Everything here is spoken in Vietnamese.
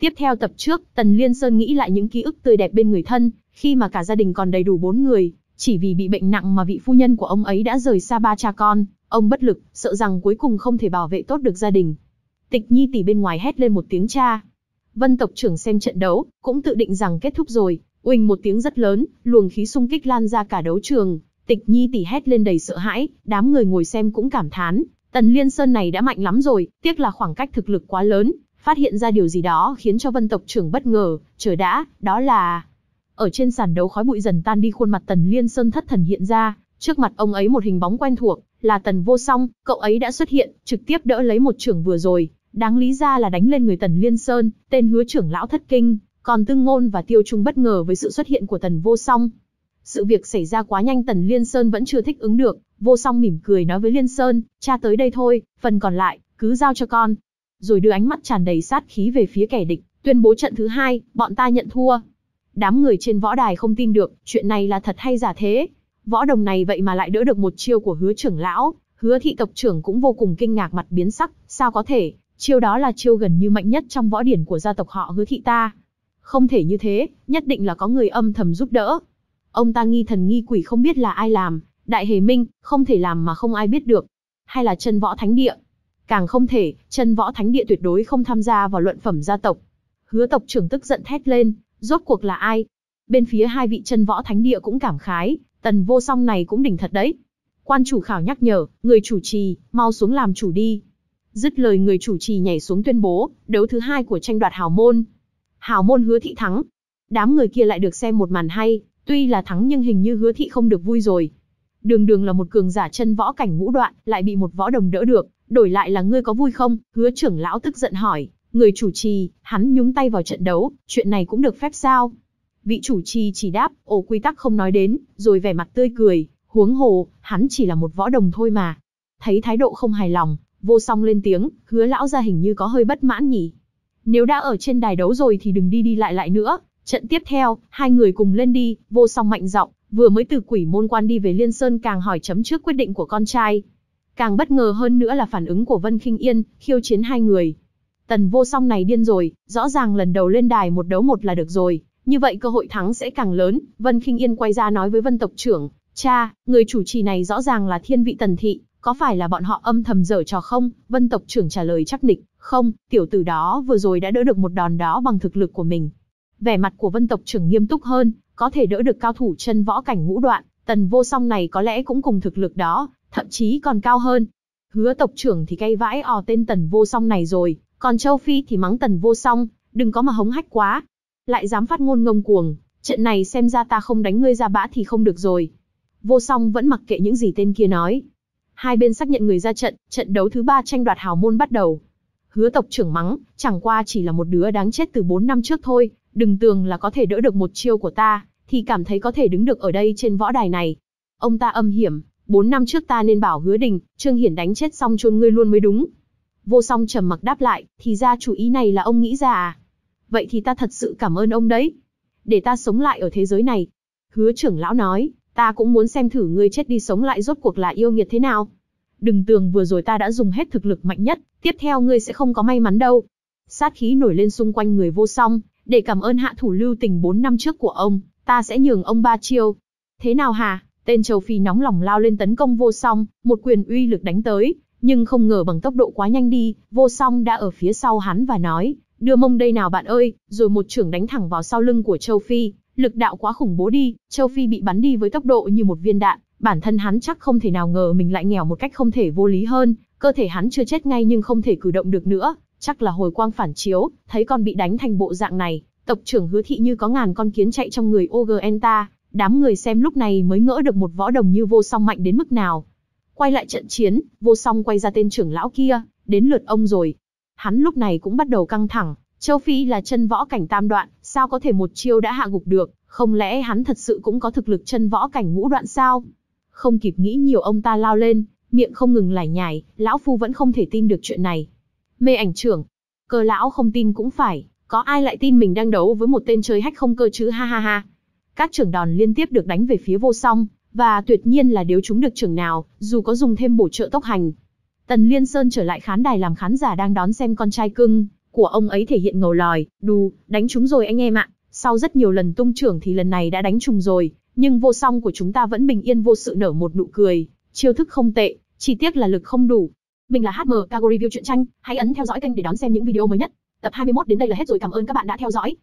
Tiếp theo tập trước, Tần Liên Sơn nghĩ lại những ký ức tươi đẹp bên người thân, khi mà cả gia đình còn đầy đủ bốn người, chỉ vì bị bệnh nặng mà vị phu nhân của ông ấy đã rời xa ba cha con, ông bất lực, sợ rằng cuối cùng không thể bảo vệ tốt được gia đình. Tịch Nhi tỷ bên ngoài hét lên một tiếng cha. Vân tộc trưởng xem trận đấu, cũng tự định rằng kết thúc rồi, uỳnh một tiếng rất lớn, luồng khí xung kích lan ra cả đấu trường, Tịch Nhi tỷ hét lên đầy sợ hãi, đám người ngồi xem cũng cảm thán, Tần Liên Sơn này đã mạnh lắm rồi, tiếc là khoảng cách thực lực quá lớn, phát hiện ra điều gì đó khiến cho vân tộc trưởng bất ngờ, chờ đã, đó là... Ở trên sàn đấu khói bụi dần tan đi khuôn mặt tần liên sơn thất thần hiện ra, trước mặt ông ấy một hình bóng quen thuộc, là tần vô song, cậu ấy đã xuất hiện, trực tiếp đỡ lấy một trưởng vừa rồi, đáng lý ra là đánh lên người tần liên sơn, tên hứa trưởng lão thất kinh, còn tương ngôn và tiêu trung bất ngờ với sự xuất hiện của tần vô song. Sự việc xảy ra quá nhanh tần liên sơn vẫn chưa thích ứng được, vô song mỉm cười nói với liên sơn, cha tới đây thôi, phần còn lại, cứ giao cho con, rồi đưa ánh mắt tràn đầy sát khí về phía kẻ địch, tuyên bố trận thứ hai, bọn ta nhận thua. Đám người trên võ đài không tin được, chuyện này là thật hay giả thế? Võ đồng này vậy mà lại đỡ được một chiêu của hứa trưởng lão, hứa thị tộc trưởng cũng vô cùng kinh ngạc mặt biến sắc, sao có thể, chiêu đó là chiêu gần như mạnh nhất trong võ điển của gia tộc họ hứa thị ta. Không thể như thế, nhất định là có người âm thầm giúp đỡ. Ông ta nghi thần nghi quỷ không biết là ai làm, đại hề minh, không thể làm mà không ai biết được. Hay là chân võ thánh địa, Càng không thể, chân võ thánh địa tuyệt đối không tham gia vào luận phẩm gia tộc. Hứa tộc trưởng tức giận thét lên, rốt cuộc là ai? Bên phía hai vị chân võ thánh địa cũng cảm khái, tần vô song này cũng đỉnh thật đấy. Quan chủ khảo nhắc nhở, người chủ trì, mau xuống làm chủ đi. Dứt lời người chủ trì nhảy xuống tuyên bố, đấu thứ hai của tranh đoạt hào môn. Hào môn hứa thị thắng. Đám người kia lại được xem một màn hay, tuy là thắng nhưng hình như hứa thị không được vui rồi. Đường đường là một cường giả chân võ cảnh ngũ đoạn, lại bị một võ đồng đỡ được, đổi lại là ngươi có vui không? Hứa trưởng lão tức giận hỏi, người chủ trì, hắn nhúng tay vào trận đấu, chuyện này cũng được phép sao? Vị chủ trì chỉ đáp, ổ quy tắc không nói đến, rồi vẻ mặt tươi cười, huống hồ, hắn chỉ là một võ đồng thôi mà. Thấy thái độ không hài lòng, vô song lên tiếng, hứa lão ra hình như có hơi bất mãn nhỉ. Nếu đã ở trên đài đấu rồi thì đừng đi đi lại lại nữa, trận tiếp theo, hai người cùng lên đi, vô song mạnh giọng vừa mới từ quỷ môn quan đi về Liên Sơn càng hỏi chấm trước quyết định của con trai. Càng bất ngờ hơn nữa là phản ứng của Vân Khinh Yên, khiêu chiến hai người. Tần Vô Song này điên rồi, rõ ràng lần đầu lên đài một đấu một là được rồi, như vậy cơ hội thắng sẽ càng lớn. Vân Khinh Yên quay ra nói với Vân tộc trưởng, "Cha, người chủ trì này rõ ràng là Thiên vị Tần thị, có phải là bọn họ âm thầm dở trò không?" Vân tộc trưởng trả lời chắc nịch, "Không, tiểu tử đó vừa rồi đã đỡ được một đòn đó bằng thực lực của mình." Vẻ mặt của Vân tộc trưởng nghiêm túc hơn, có thể đỡ được cao thủ chân võ cảnh ngũ đoạn, Tần Vô Song này có lẽ cũng cùng thực lực đó, thậm chí còn cao hơn. Hứa tộc trưởng thì cay vãi ò tên tần vô song này rồi, còn Châu Phi thì mắng tần vô song, đừng có mà hống hách quá. Lại dám phát ngôn ngông cuồng, trận này xem ra ta không đánh ngươi ra bã thì không được rồi. Vô song vẫn mặc kệ những gì tên kia nói. Hai bên xác nhận người ra trận, trận đấu thứ ba tranh đoạt hào môn bắt đầu. Hứa tộc trưởng mắng, chẳng qua chỉ là một đứa đáng chết từ 4 năm trước thôi, đừng tưởng là có thể đỡ được một chiêu của ta, thì cảm thấy có thể đứng được ở đây trên võ đài này. Ông ta âm hiểm, Bốn năm trước ta nên bảo hứa đình, Trương Hiển đánh chết xong chôn ngươi luôn mới đúng. Vô song trầm mặc đáp lại, thì ra chủ ý này là ông nghĩ ra à. Vậy thì ta thật sự cảm ơn ông đấy. Để ta sống lại ở thế giới này. Hứa trưởng lão nói, ta cũng muốn xem thử ngươi chết đi sống lại rốt cuộc là yêu nghiệt thế nào. Đừng tưởng vừa rồi ta đã dùng hết thực lực mạnh nhất, tiếp theo ngươi sẽ không có may mắn đâu. Sát khí nổi lên xung quanh người vô song, để cảm ơn hạ thủ lưu tình bốn năm trước của ông, ta sẽ nhường ông ba chiêu. Thế nào hà? Tên châu Phi nóng lòng lao lên tấn công vô song, một quyền uy lực đánh tới, nhưng không ngờ bằng tốc độ quá nhanh đi, vô song đã ở phía sau hắn và nói, đưa mông đây nào bạn ơi, rồi một trưởng đánh thẳng vào sau lưng của châu Phi, lực đạo quá khủng bố đi, châu Phi bị bắn đi với tốc độ như một viên đạn, bản thân hắn chắc không thể nào ngờ mình lại nghèo một cách không thể vô lý hơn, cơ thể hắn chưa chết ngay nhưng không thể cử động được nữa, chắc là hồi quang phản chiếu, thấy con bị đánh thành bộ dạng này, tộc trưởng hứa thị như có ngàn con kiến chạy trong người Ogenta, Đám người xem lúc này mới ngỡ được một võ đồng như vô song mạnh đến mức nào. Quay lại trận chiến, vô song quay ra tên trưởng lão kia, đến lượt ông rồi. Hắn lúc này cũng bắt đầu căng thẳng, Châu Phi là chân võ cảnh tam đoạn, sao có thể một chiêu đã hạ gục được, không lẽ hắn thật sự cũng có thực lực chân võ cảnh ngũ đoạn sao? Không kịp nghĩ nhiều ông ta lao lên, miệng không ngừng lải nhải, lão phu vẫn không thể tin được chuyện này. Mê ảnh trưởng, cơ lão không tin cũng phải, có ai lại tin mình đang đấu với một tên chơi hách không cơ chứ ha ha ha. Các trưởng đòn liên tiếp được đánh về phía vô song, và tuyệt nhiên là nếu chúng được trưởng nào, dù có dùng thêm bổ trợ tốc hành. Tần Liên Sơn trở lại khán đài làm khán giả đang đón xem con trai cưng của ông ấy thể hiện ngầu lòi, đù, đánh chúng rồi anh em ạ. Sau rất nhiều lần tung trưởng thì lần này đã đánh trùng rồi, nhưng vô song của chúng ta vẫn bình yên vô sự nở một nụ cười, chiêu thức không tệ, chỉ tiếc là lực không đủ. Mình là HM Cago Review truyện tranh, hãy ấn theo dõi kênh để đón xem những video mới nhất. Tập 21 đến đây là hết rồi, cảm ơn các bạn đã theo dõi.